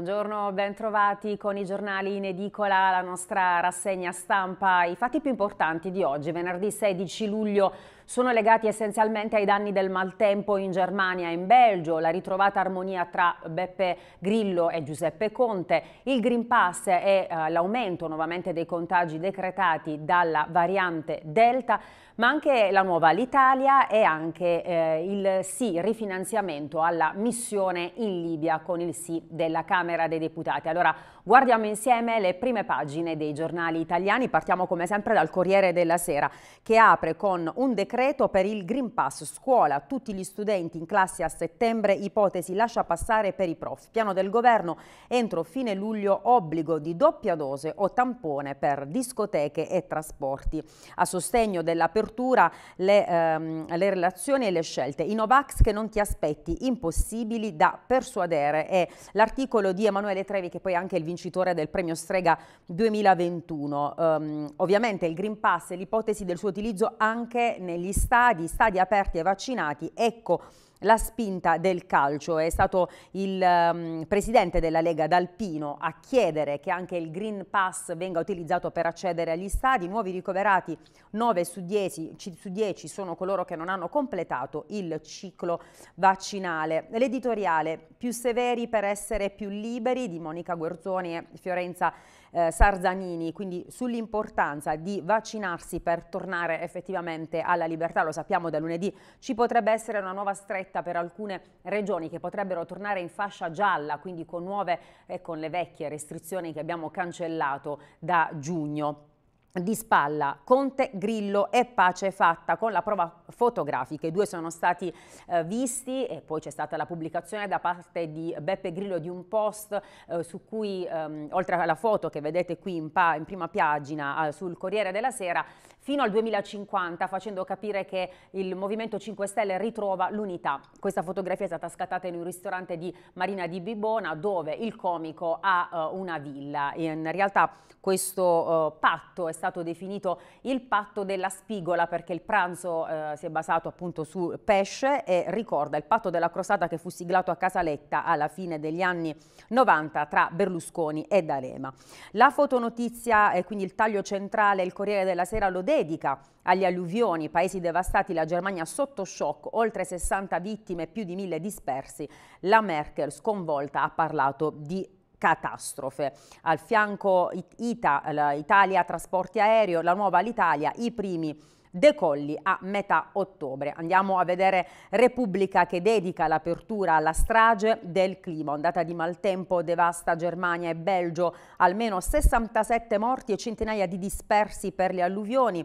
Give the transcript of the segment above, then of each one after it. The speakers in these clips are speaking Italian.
buongiorno, bentrovati con i giornali in edicola, la nostra rassegna stampa. I fatti più importanti di oggi, venerdì 16 luglio, sono legati essenzialmente ai danni del maltempo in Germania e in Belgio, la ritrovata armonia tra Beppe Grillo e Giuseppe Conte, il Green Pass e eh, l'aumento nuovamente dei contagi decretati dalla variante Delta, ma anche la nuova L'Italia e anche eh, il sì rifinanziamento alla missione in Libia con il sì della Camera dei Deputati. Allora, Guardiamo insieme le prime pagine dei giornali italiani. Partiamo come sempre dal Corriere della Sera che apre con un decreto per il Green Pass scuola. Tutti gli studenti in classe a settembre ipotesi lascia passare per i prof. Piano del governo entro fine luglio obbligo di doppia dose o tampone per discoteche e trasporti. A sostegno dell'apertura le, ehm, le relazioni e le scelte. I Novax che non ti aspetti, impossibili da persuadere. E l'articolo di Emanuele Trevi che poi anche il vincitore vincitore del premio Strega 2021. Um, ehm, ovviamente il Green Pass e l'ipotesi del suo utilizzo anche negli stadi, stadi aperti e vaccinati, ecco la spinta del calcio è stato il um, presidente della Lega D'Alpino a chiedere che anche il Green Pass venga utilizzato per accedere agli stadi. Nuovi ricoverati 9 su 10, su 10 sono coloro che non hanno completato il ciclo vaccinale. L'editoriale più severi per essere più liberi di Monica Guerzoni e Fiorenza eh, Sarzanini, quindi sull'importanza di vaccinarsi per tornare effettivamente alla libertà. Lo sappiamo da lunedì ci potrebbe essere una nuova stretta stretta per alcune regioni che potrebbero tornare in fascia gialla, quindi con nuove e eh, con le vecchie restrizioni che abbiamo cancellato da giugno di spalla Conte, Grillo e Pace fatta con la prova fotografica. I due sono stati eh, visti e poi c'è stata la pubblicazione da parte di Beppe Grillo di un post eh, su cui, ehm, oltre alla foto che vedete qui in, in prima pagina eh, sul Corriere della Sera, fino al 2050 facendo capire che il Movimento 5 Stelle ritrova l'unità. Questa fotografia è stata scattata in un ristorante di Marina di Bibona dove il comico ha uh, una villa. In realtà questo uh, patto è stato stato definito il patto della spigola perché il pranzo eh, si è basato appunto su pesce e ricorda il patto della crostata che fu siglato a Casaletta alla fine degli anni 90 tra Berlusconi e D'Alema. La fotonotizia e quindi il taglio centrale il Corriere della Sera lo dedica agli alluvioni, paesi devastati, la Germania sotto shock, oltre 60 vittime, più di mille dispersi. La Merkel sconvolta ha parlato di catastrofe. Al fianco Ita, Italia Trasporti Aereo, la nuova l'Italia, i primi decolli a metà ottobre. Andiamo a vedere Repubblica che dedica l'apertura alla strage del clima. Ondata di maltempo devasta Germania e Belgio, almeno 67 morti e centinaia di dispersi per le alluvioni.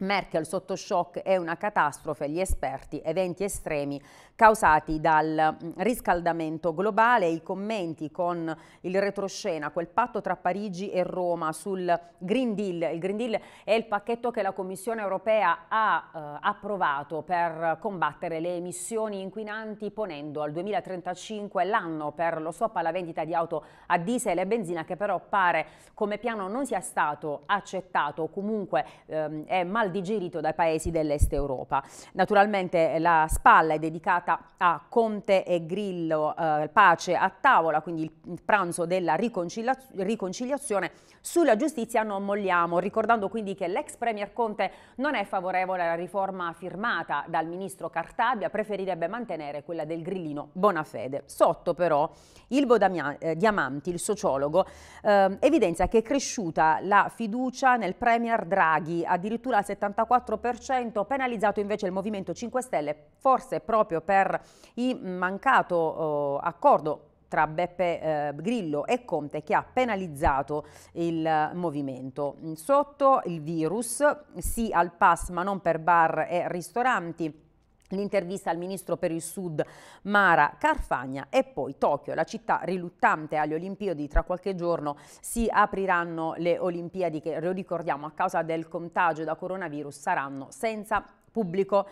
Merkel sotto shock è una catastrofe, gli esperti, eventi estremi causati dal mm, riscaldamento globale, i commenti con il retroscena, quel patto tra Parigi e Roma sul Green Deal. Il Green Deal è il pacchetto che la Commissione europea ha eh, approvato per combattere le emissioni inquinanti ponendo al 2035 l'anno per lo stop alla vendita di auto a diesel e benzina che però pare come piano non sia stato accettato o comunque ehm, è mal digerito dai paesi dell'est Europa. Naturalmente eh, la spalla è dedicata a Conte e Grillo, eh, pace a tavola, quindi il pranzo della riconcilia riconciliazione. Sulla giustizia non molliamo, ricordando quindi che l'ex Premier Conte non è favorevole alla riforma firmata dal ministro Cartabia, preferirebbe mantenere quella del grillino Bonafede. Sotto però Ilbo eh, Diamanti, il sociologo, eh, evidenzia che è cresciuta la fiducia nel Premier Draghi, addirittura al 70%. 74%, penalizzato invece il Movimento 5 Stelle, forse proprio per il mancato eh, accordo tra Beppe eh, Grillo e Conte che ha penalizzato il movimento. Sotto il virus, sì al pass ma non per bar e ristoranti, L'intervista al ministro per il Sud Mara Carfagna e poi Tokyo, la città riluttante alle Olimpiadi. Tra qualche giorno si apriranno le Olimpiadi che, lo ricordiamo, a causa del contagio da coronavirus saranno senza pubblico.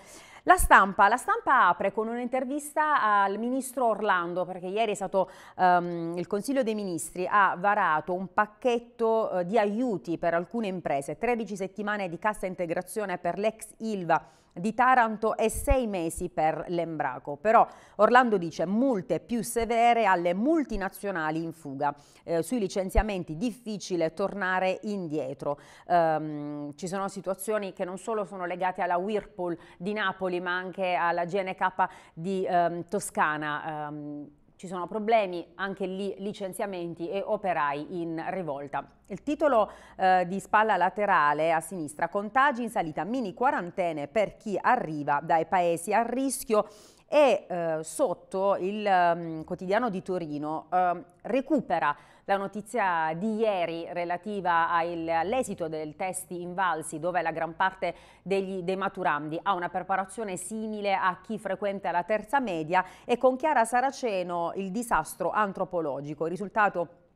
La stampa, la stampa apre con un'intervista al ministro Orlando perché ieri è stato um, il Consiglio dei Ministri ha varato un pacchetto uh, di aiuti per alcune imprese, 13 settimane di cassa integrazione per l'ex Ilva di Taranto e sei mesi per l'embraco. Però Orlando dice multe più severe alle multinazionali in fuga. Eh, sui licenziamenti difficile tornare indietro. Um, ci sono situazioni che non solo sono legate alla Whirlpool di Napoli ma anche alla GNK di um, Toscana. Um, ci sono problemi, anche lì licenziamenti e operai in rivolta. Il titolo eh, di spalla laterale a sinistra, contagi in salita, mini quarantene per chi arriva dai paesi a rischio e eh, sotto il um, quotidiano di Torino eh, recupera la notizia di ieri relativa all'esito del test Invalsi, dove la gran parte degli, dei maturandi ha una preparazione simile a chi frequenta la terza media e con Chiara Saraceno il disastro antropologico. risultato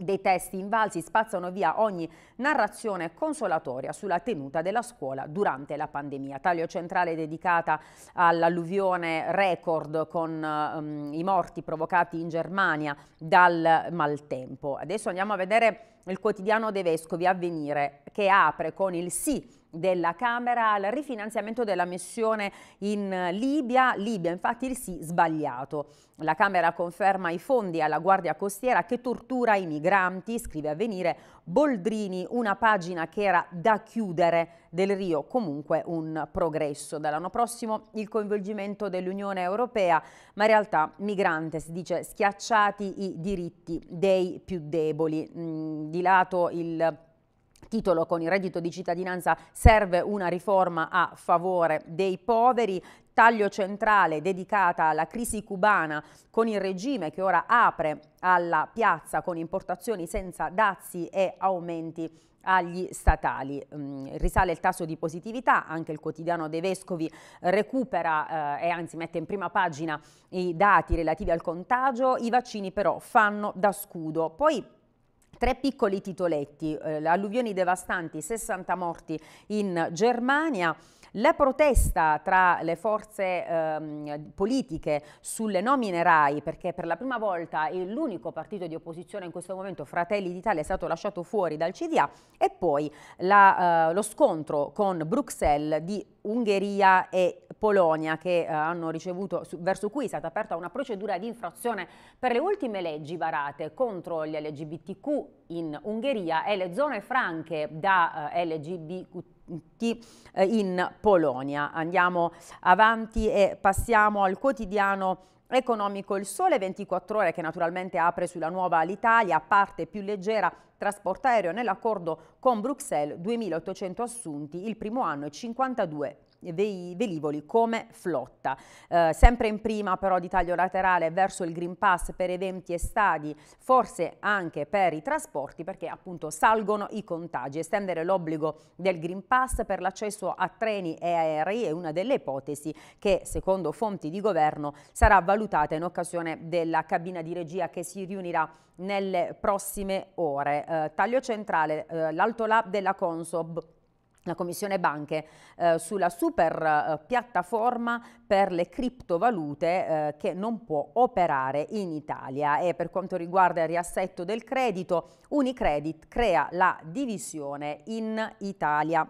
dei testi invalsi spazzano via ogni narrazione consolatoria sulla tenuta della scuola durante la pandemia. Taglio centrale dedicata all'alluvione record con um, i morti provocati in Germania dal maltempo. Adesso andiamo a vedere il quotidiano De Vescovi Avvenire che apre con il sì della Camera al rifinanziamento della missione in Libia. Libia infatti il sì sbagliato. La Camera conferma i fondi alla Guardia Costiera che tortura i migranti, scrive a venire Boldrini, una pagina che era da chiudere del Rio, comunque un progresso. Dall'anno prossimo il coinvolgimento dell'Unione Europea, ma in realtà migrante si dice schiacciati i diritti dei più deboli. Mm, di lato il titolo con il reddito di cittadinanza serve una riforma a favore dei poveri, taglio centrale dedicata alla crisi cubana con il regime che ora apre alla piazza con importazioni senza dazi e aumenti agli statali. Mm, risale il tasso di positività, anche il quotidiano dei Vescovi recupera eh, e anzi mette in prima pagina i dati relativi al contagio, i vaccini però fanno da scudo. Poi Tre piccoli titoletti, eh, alluvioni devastanti, 60 morti in Germania, la protesta tra le forze ehm, politiche sulle nomine RAI, perché per la prima volta l'unico partito di opposizione in questo momento, Fratelli d'Italia, è stato lasciato fuori dal CDA, e poi la, eh, lo scontro con Bruxelles di Ungheria e Polonia che eh, hanno ricevuto, su, verso cui è stata aperta una procedura di infrazione per le ultime leggi varate contro gli LGBTQ in Ungheria e le zone franche da eh, LGBTQ eh, in Polonia. Andiamo avanti e passiamo al quotidiano Economico il sole 24 ore che naturalmente apre sulla nuova Alitalia, parte più leggera trasporto aereo nell'accordo con Bruxelles, 2.800 assunti il primo anno e 52 dei velivoli come flotta. Eh, sempre in prima però di taglio laterale verso il Green Pass per eventi e stadi, forse anche per i trasporti perché appunto salgono i contagi. Estendere l'obbligo del Green Pass per l'accesso a treni e aerei è una delle ipotesi che secondo fonti di governo sarà valutata in occasione della cabina di regia che si riunirà nelle prossime ore. Eh, taglio centrale, eh, l'alto lab della Consob la Commissione Banche eh, sulla super eh, piattaforma per le criptovalute eh, che non può operare in Italia e per quanto riguarda il riassetto del credito Unicredit crea la divisione in Italia.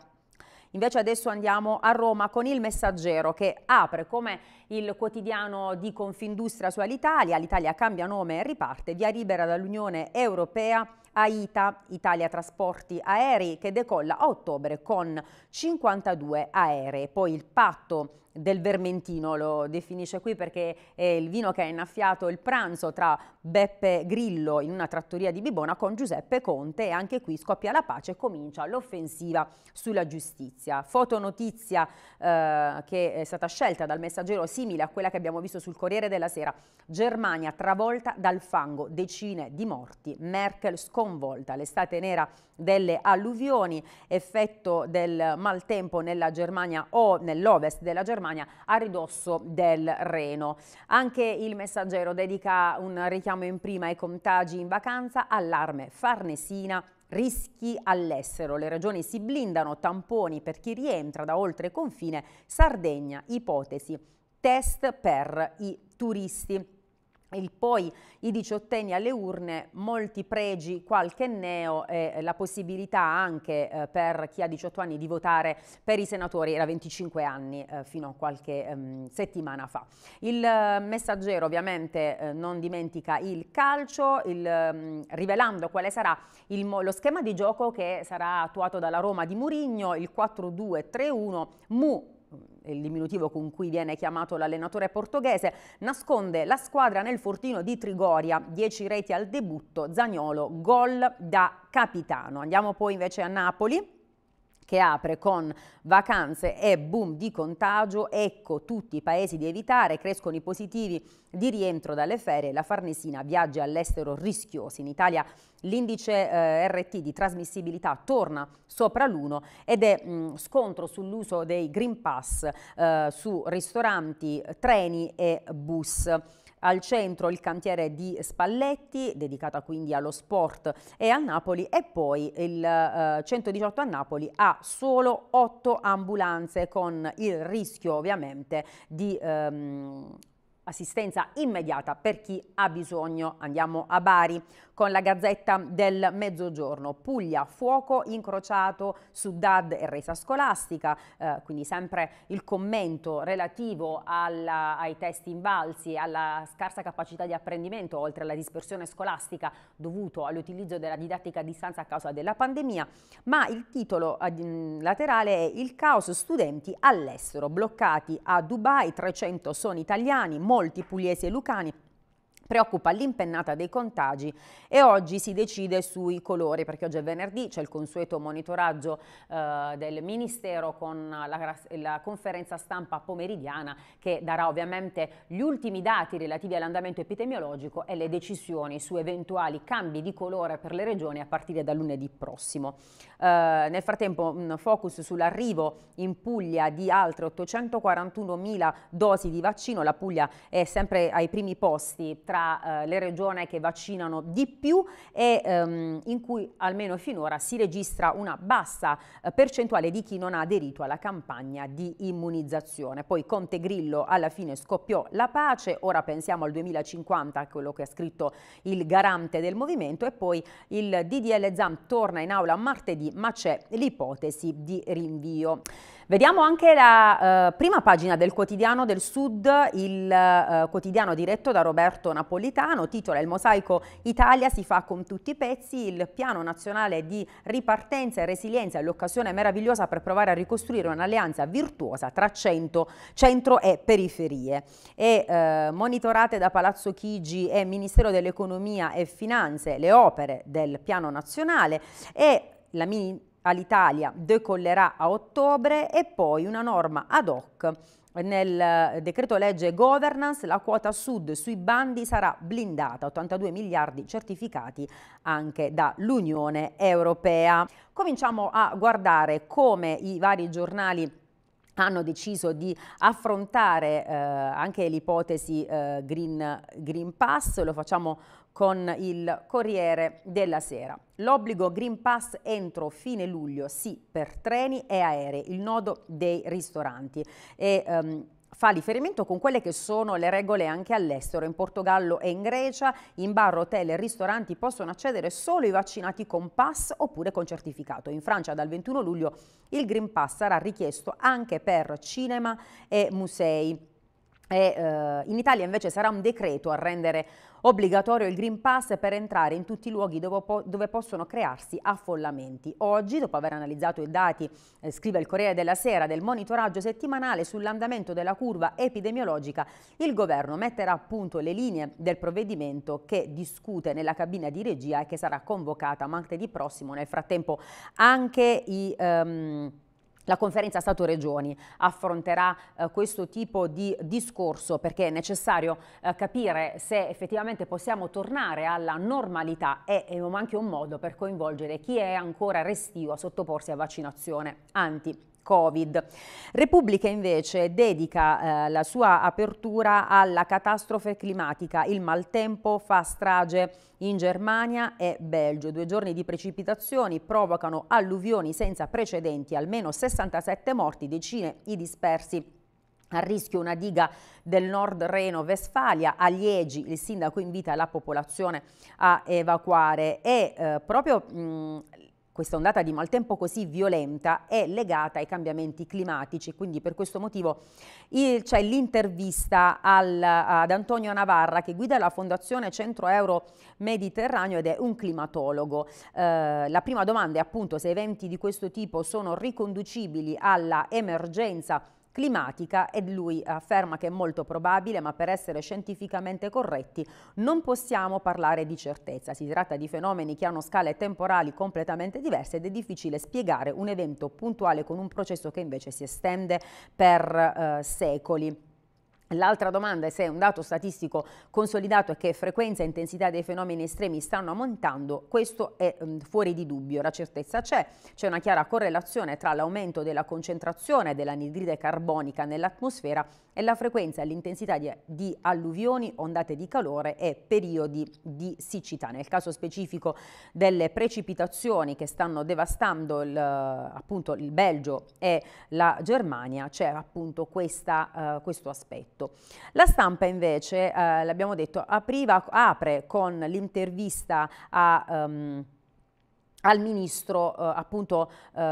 Invece adesso andiamo a Roma con il messaggero che apre come il quotidiano di Confindustria su Alitalia. L'Italia cambia nome e riparte, via libera dall'Unione Europea AITA, Italia Trasporti Aerei, che decolla a ottobre con 52 aerei. Poi il patto del Vermentino lo definisce qui perché è il vino che ha innaffiato il pranzo tra Beppe Grillo in una trattoria di Bibona con Giuseppe Conte e anche qui scoppia la pace e comincia l'offensiva sulla giustizia. Fotonotizia eh, che è stata scelta dal messaggero simile a quella che abbiamo visto sul Corriere della Sera. Germania travolta dal fango, decine di morti, Merkel sconvolta, l'estate nera delle alluvioni, effetto del maltempo nella Germania o nell'ovest della Germania Germania a ridosso del Reno. Anche il messaggero dedica un richiamo in prima ai contagi in vacanza, allarme Farnesina rischi all'estero. Le regioni si blindano, tamponi per chi rientra da oltre confine, Sardegna, ipotesi, test per i turisti il poi i diciottenni alle urne, molti pregi, qualche neo e eh, la possibilità anche eh, per chi ha 18 anni di votare per i senatori era 25 anni eh, fino a qualche ehm, settimana fa. Il eh, messaggero ovviamente eh, non dimentica il calcio, il, ehm, rivelando quale sarà il, lo schema di gioco che sarà attuato dalla Roma di Murigno, il 4-2-3-1, Mu il diminutivo con cui viene chiamato l'allenatore portoghese, nasconde la squadra nel fortino di Trigoria, 10 reti al debutto, Zagnolo, gol da capitano. Andiamo poi invece a Napoli, che apre con vacanze e boom di contagio, ecco tutti i paesi di evitare, crescono i positivi di rientro dalle ferie, la Farnesina viaggi all'estero rischiosi, in Italia l'indice eh, RT di trasmissibilità torna sopra l'1 ed è mh, mm, scontro sull'uso dei Green Pass eh, su ristoranti, treni e bus. Al centro il cantiere di Spalletti, dedicata quindi allo sport e a Napoli, e poi il eh, 118 a Napoli ha solo 8 ambulanze con il rischio ovviamente di ehm, assistenza immediata per chi ha bisogno. Andiamo a Bari con la Gazzetta del Mezzogiorno. Puglia, fuoco incrociato su DAD e resa scolastica, eh, quindi sempre il commento relativo alla, ai test invalsi, alla scarsa capacità di apprendimento, oltre alla dispersione scolastica dovuto all'utilizzo della didattica a distanza a causa della pandemia, ma il titolo laterale è Il caos studenti all'estero, bloccati a Dubai, 300 sono italiani, molti pugliesi e lucani, Preoccupa l'impennata dei contagi e oggi si decide sui colori, perché oggi è venerdì, c'è il consueto monitoraggio eh, del Ministero con la, la, conferenza stampa pomeridiana che darà ovviamente gli ultimi dati relativi all'andamento epidemiologico e le decisioni su eventuali cambi di colore per le regioni a partire da lunedì prossimo. Eh, nel frattempo un focus sull'arrivo in Puglia di altre 841.000 dosi di vaccino, la Puglia è sempre ai primi posti tra tra eh, le regioni che vaccinano di più e ehm, in cui almeno finora si registra una bassa eh, percentuale di chi non ha aderito alla campagna di immunizzazione. Poi Conte Grillo alla fine scoppiò la pace, ora pensiamo al 2050, quello che ha scritto il garante del movimento e poi il DDL Zam torna in aula martedì ma c'è l'ipotesi di rinvio. Vediamo anche la eh, prima pagina del quotidiano del Sud, il eh, quotidiano diretto da Roberto Napoli napolitano, titola Il mosaico Italia si fa con tutti i pezzi, il piano nazionale di ripartenza e resilienza è l'occasione meravigliosa per provare a ricostruire un'alleanza virtuosa tra centro, centro e periferie. E, eh, monitorate da Palazzo Chigi e Ministero dell'Economia e Finanze le opere del piano nazionale e la mini all'Italia decollerà a ottobre e poi una norma ad hoc nel eh, decreto legge governance la quota sud sui bandi sarà blindata, 82 miliardi certificati anche dall'Unione Europea. Cominciamo a guardare come i vari giornali hanno deciso di affrontare eh, anche l'ipotesi eh, green, green Pass, lo facciamo con il Corriere della Sera. L'obbligo Green Pass entro fine luglio, sì, per treni e aerei, il nodo dei ristoranti. E, um, fa riferimento con quelle che sono le regole anche all'estero. In Portogallo e in Grecia in bar, hotel e ristoranti possono accedere solo i vaccinati con pass oppure con certificato. In Francia dal 21 luglio il Green Pass sarà richiesto anche per cinema e musei. E, eh, in Italia invece sarà un decreto a rendere obbligatorio il Green Pass per entrare in tutti i luoghi dove, po dove possono crearsi affollamenti. Oggi, dopo aver analizzato i dati, eh, scrive il Corriere della Sera, del monitoraggio settimanale sull'andamento della curva epidemiologica, il governo metterà a punto le linee del provvedimento che discute nella cabina di regia e che sarà convocata martedì prossimo. Nel frattempo anche i... Ehm, la conferenza Stato-Regioni affronterà eh, questo tipo di discorso perché è necessario eh, capire se effettivamente possiamo tornare alla normalità e è anche un modo per coinvolgere chi è ancora restio a sottoporsi a vaccinazione anti Covid. Repubblica invece dedica eh, la sua apertura alla catastrofe climatica. Il maltempo fa strage in Germania e Belgio. Due giorni di precipitazioni provocano alluvioni senza precedenti, almeno 67 morti, decine i dispersi. A rischio una diga del nord Reno-Vestfalia, a Liegi il sindaco invita la popolazione a evacuare e eh, proprio mh, questa ondata di maltempo così violenta è legata ai cambiamenti climatici, quindi per questo motivo c'è l'intervista ad Antonio Navarra che guida la Fondazione Centro Euro Mediterraneo ed è un climatologo. Eh, la prima domanda è appunto se eventi di questo tipo sono riconducibili alla emergenza climatica e lui afferma che è molto probabile, ma per essere scientificamente corretti non possiamo parlare di certezza. Si tratta di fenomeni che hanno scale temporali completamente diverse ed è difficile spiegare un evento puntuale con un processo che invece si estende per eh, secoli. L'altra domanda è se un dato statistico consolidato è che frequenza e intensità dei fenomeni estremi stanno aumentando, questo è fuori di dubbio, la certezza c'è, c'è una chiara correlazione tra l'aumento della concentrazione dell'anidride carbonica nell'atmosfera e la frequenza e l'intensità di, di, alluvioni, ondate di calore e periodi di siccità. Nel caso specifico delle precipitazioni che stanno devastando il, appunto il Belgio e la Germania c'è appunto questa, uh, questo aspetto tutto. La stampa invece, eh, l'abbiamo detto, apriva, apre con l'intervista a... Um, al ministro eh, appunto eh,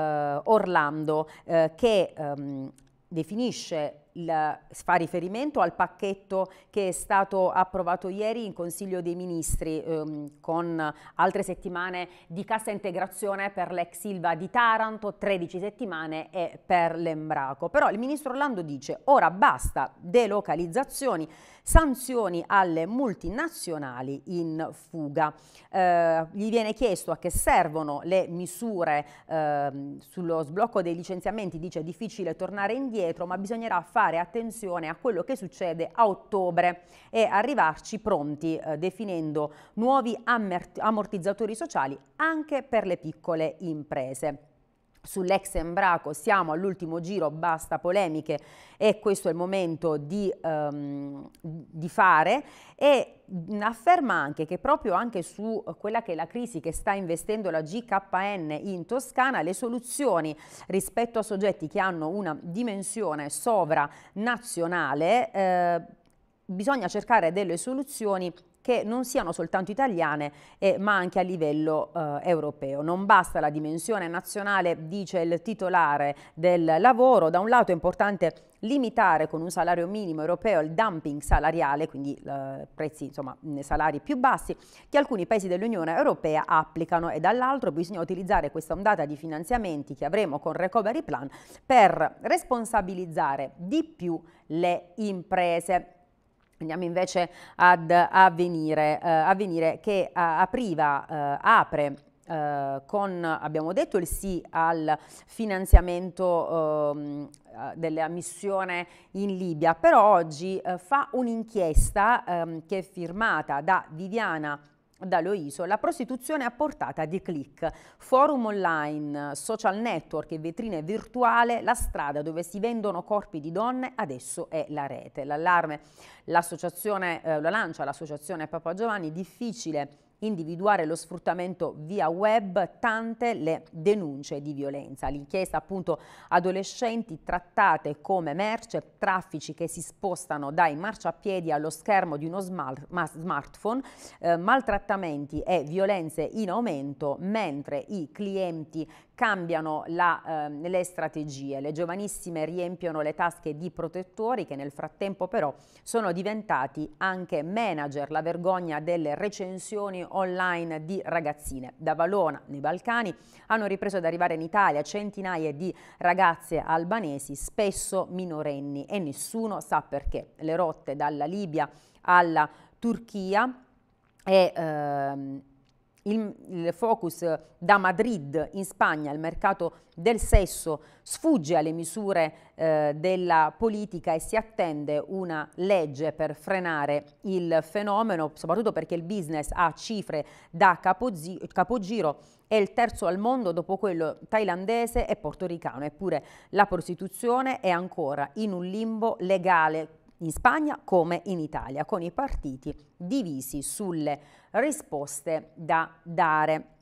Orlando eh, che ehm, definisce il, fa riferimento al pacchetto che è stato approvato ieri in Consiglio dei Ministri ehm, con altre settimane di cassa integrazione per l'ex Silva di Taranto, 13 settimane e per l'Embraco. Però il ministro Orlando dice ora basta delocalizzazioni, sanzioni alle multinazionali in fuga. Eh, gli viene chiesto a che servono le misure eh, sullo sblocco dei licenziamenti, dice difficile tornare indietro ma bisognerà fare fare attenzione a quello che succede a ottobre e arrivarci pronti eh, definendo nuovi ammortizzatori sociali anche per le piccole imprese. Sull'ex Embraco siamo all'ultimo giro, basta polemiche e questo è il momento di, um, di fare e afferma anche che proprio anche su quella che è la crisi che sta investendo la GKN in Toscana, le soluzioni rispetto a soggetti che hanno una dimensione sovranazionale eh, bisogna cercare delle soluzioni che non siano soltanto italiane eh, ma anche a livello eh, europeo. Non basta la dimensione nazionale, dice il titolare del lavoro, da un lato è importante limitare con un salario minimo europeo il dumping salariale, quindi eh, prezzi, insomma, salari più bassi, che alcuni paesi dell'Unione Europea applicano e dall'altro bisogna utilizzare questa ondata di finanziamenti che avremo con Recovery Plan per responsabilizzare di più le imprese. Andiamo invece ad avvenire, eh, avvenire che a, eh, apriva, eh, apre eh, con, abbiamo detto, il sì al finanziamento ehm, eh, della missione in Libia, però oggi eh, fa un'inchiesta ehm, che è firmata da Viviana da Loiso, la prostituzione a portata di click, forum online, social network e vetrine virtuale, la strada dove si vendono corpi di donne adesso è la rete. L'allarme eh, lo lancia l'associazione Papa Giovanni, difficile individuare lo sfruttamento via web, tante le denunce di violenza. L'inchiesta appunto adolescenti trattate come merce, traffici che si spostano dai marciapiedi allo schermo di uno smartphone, eh, maltrattamenti e violenze in aumento, mentre i clienti cambiano la, eh, le strategie. Le giovanissime riempiono le tasche di protettori che nel frattempo però sono diventati anche manager, la vergogna delle recensioni online di ragazzine. Da Valona, nei Balcani, hanno ripreso ad arrivare in Italia centinaia di ragazze albanesi, spesso minorenni, e nessuno sa perché. Le rotte dalla Libia alla Turchia e... Ehm, il, il, focus da Madrid in Spagna, il mercato del sesso sfugge alle misure eh, della politica e si attende una legge per frenare il fenomeno, soprattutto perché il business ha cifre da capogiro, capogiro è il terzo al mondo dopo quello thailandese e portoricano, eppure la prostituzione è ancora in un limbo legale in Spagna come in Italia, con i partiti divisi sulle risposte da dare.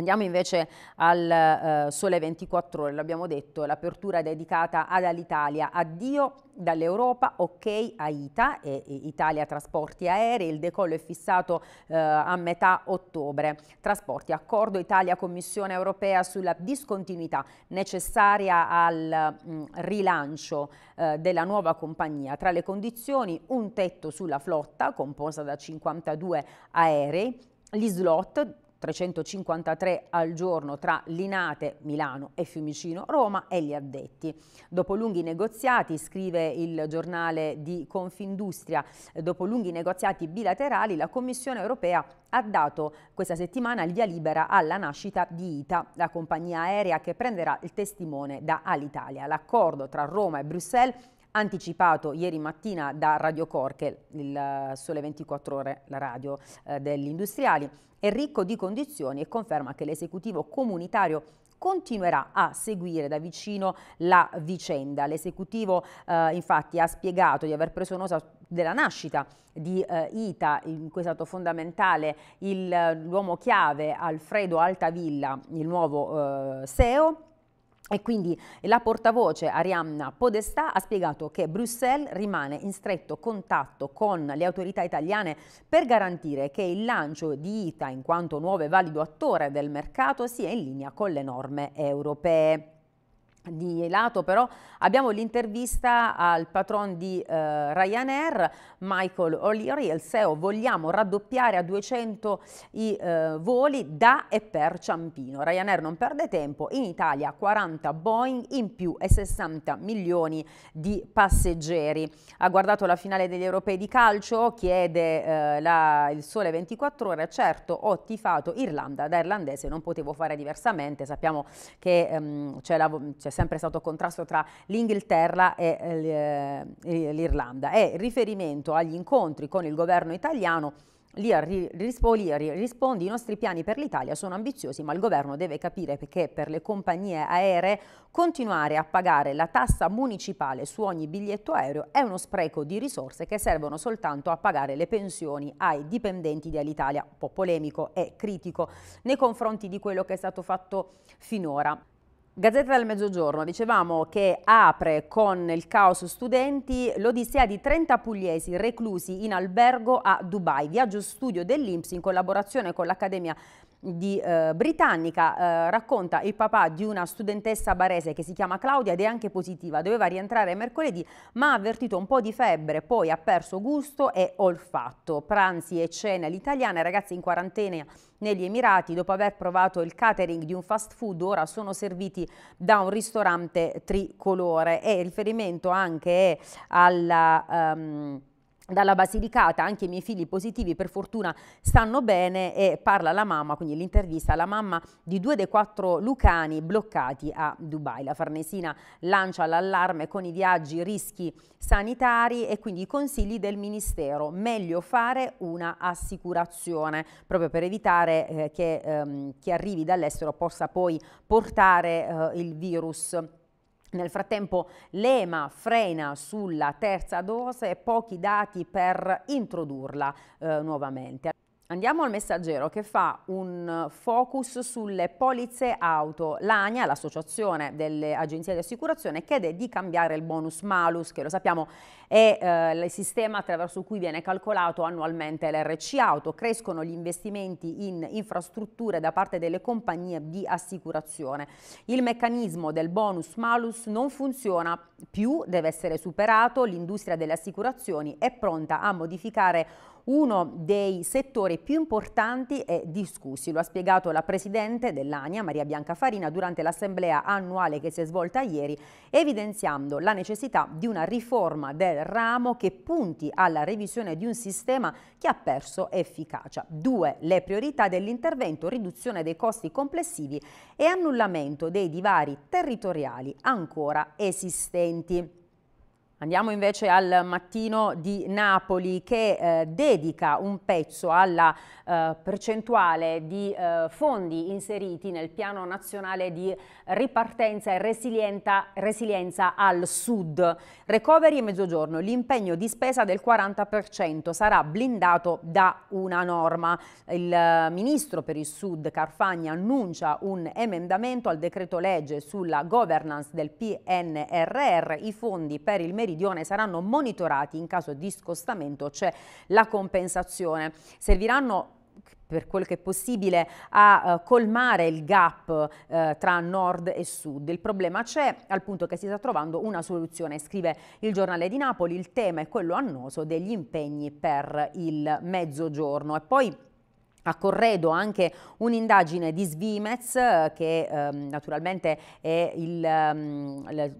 Andiamo invece al eh, Sole 24 Ore, l'abbiamo detto, l'apertura è dedicata ad Alitalia, addio dall'Europa, ok AITA e, e Italia Trasporti Aerei, il decollo è fissato eh, a metà ottobre. Trasporti, accordo Italia-Commissione Europea sulla discontinuità necessaria al mh, mm, rilancio eh, della nuova compagnia. Tra le condizioni un tetto sulla flotta composta da 52 aerei, gli slot 353 al giorno tra Linate, Milano e Fiumicino, Roma e gli addetti. Dopo lunghi negoziati, scrive il giornale di Confindustria, dopo lunghi negoziati bilaterali la Commissione europea ha dato questa settimana il via libera alla nascita di ITA, la compagnia aerea che prenderà il testimone da Alitalia. L'accordo tra Roma e Bruxelles anticipato ieri mattina da Radio Corche, il eh, Sole 24 Ore, la radio eh, degli industriali, è ricco di condizioni e conferma che l'esecutivo comunitario continuerà a seguire da vicino la vicenda. L'esecutivo eh, infatti ha spiegato di aver preso nota della nascita di eh, Ita, in cui è stato fondamentale eh, l'uomo chiave Alfredo Altavilla, il nuovo eh, SEO, e quindi la portavoce Arianna Podestà ha spiegato che Bruxelles rimane in stretto contatto con le autorità italiane per garantire che il lancio di ITA in quanto nuovo e valido attore del mercato sia in linea con le norme europee di lato però abbiamo l'intervista al patron di eh, Ryanair, Michael O'Leary, il CEO, vogliamo raddoppiare a 200 i eh, voli da e per Ciampino. Ryanair non perde tempo, in Italia 40 Boeing in più e 60 milioni di passeggeri. Ha guardato la finale degli europei di calcio, chiede eh, la, il sole 24 ore, certo ho tifato Irlanda da irlandese, non potevo fare diversamente, sappiamo che ehm, c'è la... C'è c'è sempre stato contrasto tra l'Inghilterra e eh, eh, l'Irlanda. È riferimento agli incontri con il governo italiano L'IRI risponde i nostri piani per l'Italia sono ambiziosi ma il governo deve capire che per le compagnie aeree continuare a pagare la tassa municipale su ogni biglietto aereo è uno spreco di risorse che servono soltanto a pagare le pensioni ai dipendenti di un po' polemico e critico nei confronti di quello che è stato fatto finora. Gazzetta del Mezzogiorno, dicevamo che apre con il caos studenti l'odissea di 30 pugliesi reclusi in albergo a Dubai, viaggio studio dell'Inps in collaborazione con l'Accademia di eh, Britannica eh, racconta il papà di una studentessa barese che si chiama Claudia ed è anche positiva, doveva rientrare mercoledì ma ha avvertito un po' di febbre, poi ha perso gusto e olfatto. Pranzi e cene all'italiana, ragazzi in quarantena negli Emirati dopo aver provato il catering di un fast food ora sono serviti da un ristorante tricolore e riferimento anche alla... Um, dalla Basilicata, anche i miei figli positivi per fortuna stanno bene e parla la mamma, quindi l'intervista alla mamma di due dei quattro lucani bloccati a Dubai. La Farnesina lancia l'allarme con i viaggi, rischi sanitari e quindi i consigli del Ministero, meglio fare una assicurazione proprio per evitare eh, che ehm, chi arrivi dall'estero possa poi portare eh, il virus nel frattempo l'EMA frena sulla terza dose e pochi dati per introdurla eh, nuovamente. Andiamo al messaggero che fa un focus sulle polizze auto. L'ANIA, l'associazione delle agenzie di assicurazione, chiede di cambiare il bonus malus, che lo sappiamo è eh, il sistema attraverso cui viene calcolato annualmente l'RC auto. Crescono gli investimenti in infrastrutture da parte delle compagnie di assicurazione. Il meccanismo del bonus malus non funziona più, deve essere superato. L'industria delle assicurazioni è pronta a modificare uno dei settori più importanti e discussi. Lo ha spiegato la Presidente dell'ANIA, Maria Bianca Farina, durante l'assemblea annuale che si è svolta ieri, evidenziando la necessità di una riforma del ramo che punti alla revisione di un sistema che ha perso efficacia. Due, le priorità dell'intervento, riduzione dei costi complessivi e annullamento dei divari territoriali ancora esistenti. Andiamo invece al mattino di Napoli che eh, dedica un pezzo alla eh, percentuale di eh, fondi inseriti nel piano nazionale di ripartenza e resilienza al sud. Recovery e mezzogiorno, l'impegno di spesa del 40% sarà blindato da una norma. Il eh, ministro per il sud Carfagna annuncia un emendamento al decreto legge sulla governance del PNRR, i fondi per il merito meridione saranno monitorati, in caso di scostamento c'è la compensazione. Serviranno per quel che è possibile a uh, colmare il gap uh, tra nord e sud. Il problema c'è al punto che si sta trovando una soluzione, scrive il giornale di Napoli, il tema è quello annoso degli impegni per il mezzogiorno e poi a corredo anche un'indagine di Svimez eh, che ehm, naturalmente è ehm,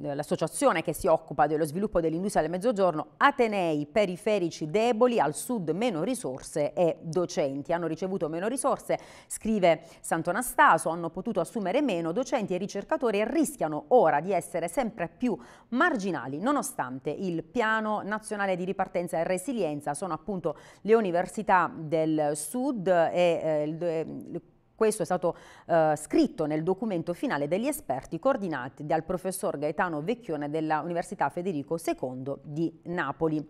l'associazione che si occupa dello sviluppo dell'industria del mezzogiorno, Atenei periferici deboli, al sud meno risorse e docenti. Hanno ricevuto meno risorse, scrive Sant'Onastaso, hanno potuto assumere meno docenti e ricercatori e rischiano ora di essere sempre più marginali nonostante il piano nazionale di ripartenza e resilienza sono appunto le università del Sud e eh, eh, il, questo è stato eh, scritto nel documento finale degli esperti coordinati dal professor Gaetano Vecchione della Università Federico II di Napoli.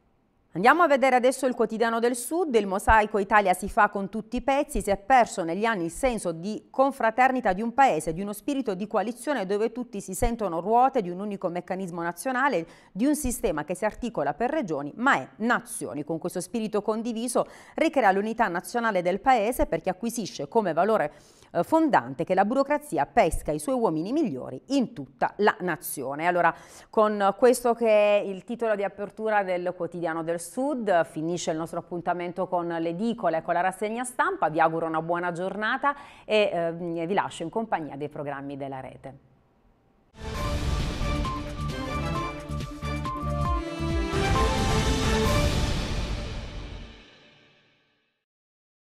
Andiamo a vedere adesso il quotidiano del Sud, il mosaico Italia si fa con tutti i pezzi, si è perso negli anni il senso di confraternita di un paese, di uno spirito di coalizione dove tutti si sentono ruote di un unico meccanismo nazionale, di un sistema che si articola per regioni ma è nazioni. Con questo spirito condiviso ricrea l'unità nazionale del paese perché acquisisce come valore eh, fondante che la burocrazia pesca i suoi uomini migliori in tutta la nazione. Allora, con questo che è il titolo di apertura del quotidiano del Sud, finisce il nostro appuntamento con l'edicola e con la rassegna stampa. Vi auguro una buona giornata e eh, vi lascio in compagnia dei programmi della rete.